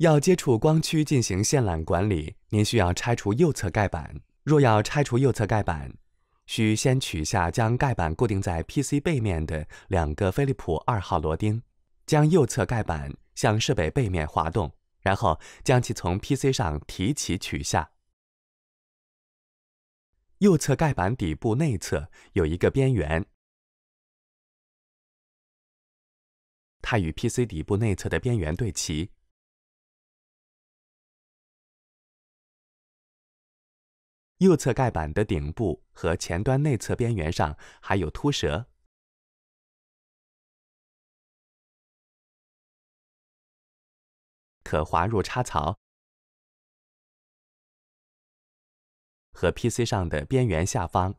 要接触光驱进行线缆管理，您需要拆除右侧盖板。若要拆除右侧盖板，需先取下将盖板固定在 PC 背面的两个飞利浦二号螺钉，将右侧盖板向设备背面滑动，然后将其从 PC 上提起取下。右侧盖板底部内侧有一个边缘，它与 PC 底部内侧的边缘对齐。右侧盖板的顶部和前端内侧边缘上还有凸舌，可滑入插槽和 PC 上的边缘下方。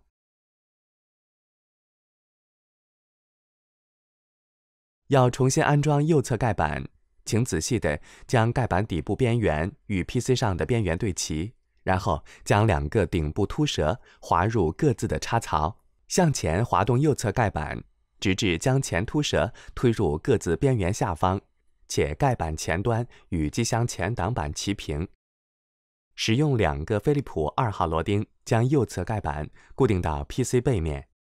要重新安装右侧盖板，请仔细地将盖板底部边缘与 PC 上的边缘对齐。然后将两个顶部凸舌滑入各自的插槽，向前滑动右侧盖板，直至将前凸舌推入各自边缘下方，且盖板前端与机箱前挡板齐平。使用两个飞利浦二号螺钉将右侧盖板固定到 PC 背面。